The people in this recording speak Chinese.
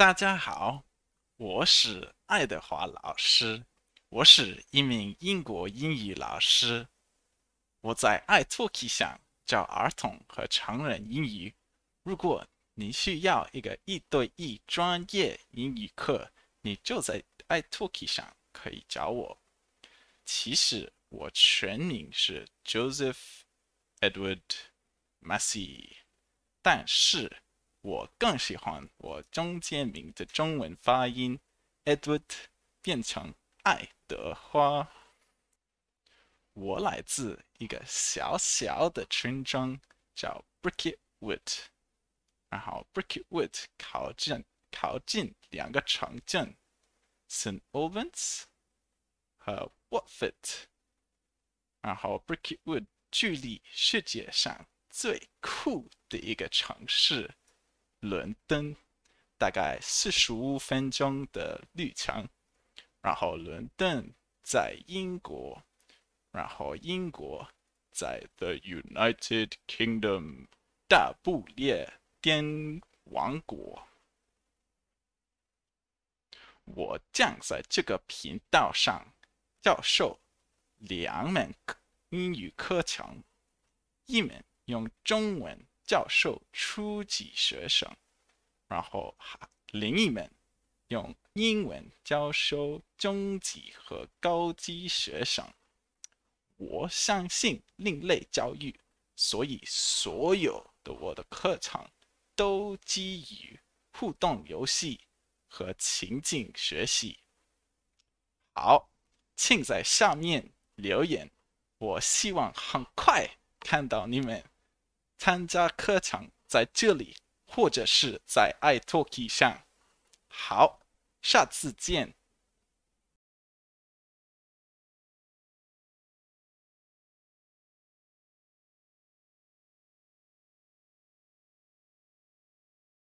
大家好，我是爱德华老师，我是一名英国英语老师。我在爱 Talki 上教儿童和成人英语。如果您需要一个一对一专业英语课，你就在爱 Talki 上可以找我。其实我全名是 Joseph Edward Massey，但是。我更喜欢我中间名的中文发音，Edward 变成爱德华。我来自一个小小的村庄，叫 b r i c k t w o o d 然后 b r i c k t w o o d 靠近靠近两个城镇 s i n t Albans 和 Watford。然后 b r i c k t w o o d 距离世界上最酷的一个城市。伦敦大概四十五分钟的旅程，然后伦敦在英国，然后英国在 The United Kingdom 大不列颠王国。我将在这个频道上教授两门英语课程，一门用中文。教授初级学生，然后还另一门用英文教授中级和高级学生。我相信另类教育，所以所有的我的课程都基于互动游戏和情景学习。好，请在下面留言，我希望很快看到你们。参加课程在这里，或者是在 iTalki 上。好，下次见。